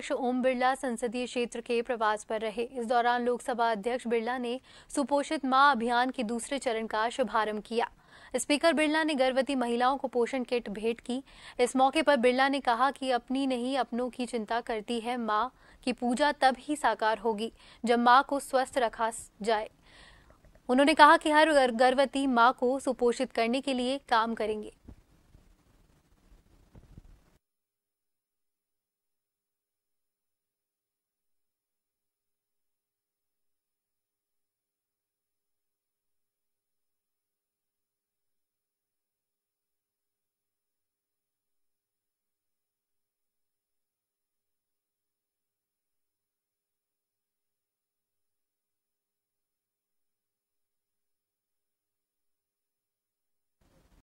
अध्यक्ष ओम बिरला संसदीय क्षेत्र के प्रवास पर रहे इस दौरान लोकसभा अध्यक्ष बिरला ने सुपोषित मां अभियान के दूसरे चरण का शुभारंभ किया स्पीकर बिरला ने गर्भवती महिलाओं को पोषण किट भेंट की इस मौके पर बिरला ने कहा कि अपनी नहीं अपनों की चिंता करती है माँ की पूजा तब ही साकार होगी जब माँ को स्वस्थ रखा जाए उन्होंने कहा कि हर गर्भवती माँ को सुपोषित करने के लिए काम करेंगे